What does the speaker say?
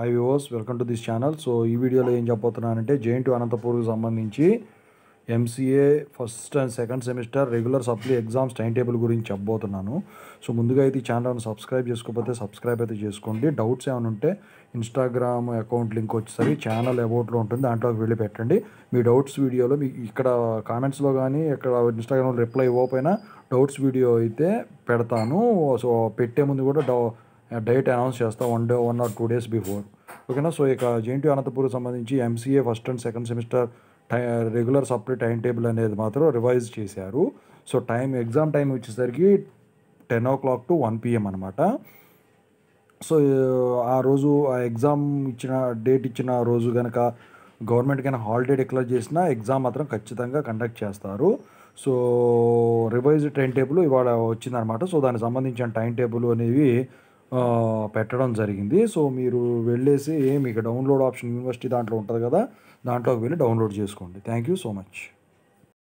high viewers welcome to this channel so ఈ వీడియోలో ఏం చెప్పబోతున్నానంటే జేఎన్టీ అనంతపూర్కి సంబంధించి MCA first and second semester regular supply exams time table గురించి చెప్పబోతున్నాను సో ముందుగా అయితే ఈ ఛానల్ను సబ్స్క్రైబ్ చేసుకోకపోతే సబ్స్క్రైబ్ అయితే చేసుకోండి డౌట్స్ ఏమైనా ఉంటే ఇన్స్టాగ్రామ్ అకౌంట్ లింక్ వచ్చేసరి ఛానల్ అబౌట్లో ఉంటుంది దాంట్లోకి వెళ్ళి పెట్టండి మీ డౌట్స్ వీడియోలో మీ ఇక్కడ కామెంట్స్లో కానీ ఇక్కడ ఇన్స్టాగ్రామ్లో రిప్లై ఇవ్వకపోయినా డౌట్స్ వీడియో అయితే పెడతాను సో పెట్టే ముందు కూడా డౌ డేట్ అనౌన్స్ చేస్తా one day one or two days before ఓకేనా సో ఇక జేఎన్టీ అనంతపూర్కి సంబంధించి MCA first and second semester టై రెగ్యులర్ సపరేట్ టైం టేబుల్ అనేది మాత్రం రివైజ్ చేశారు సో టైం ఎగ్జామ్ టైం వచ్చేసరికి ten o'clock to one PM అనమాట సో ఆ రోజు ఆ ఎగ్జామ్ ఇచ్చిన డేట్ ఇచ్చిన రోజు కనుక గవర్నమెంట్ కనుక హాలిడే డిక్లేర్ చేసినా ఎగ్జామ్ మాత్రం ఖచ్చితంగా కండక్ట్ చేస్తారు సో రివైజ్డ్ టైం టేబుల్ ఇవాళ వచ్చిందనమాట సో దానికి సంబంధించిన టైం టేబుల్ అనేవి పెట్టడం జరిగింది సో మీరు వెళ్ళేసి మీకు డౌన్లోడ్ ఆప్షన్ యూనివర్సిటీ దాంట్లో ఉంటుంది కదా దాంట్లోకి వెళ్ళి డౌన్లోడ్ చేసుకోండి థ్యాంక్ యూ సో మచ్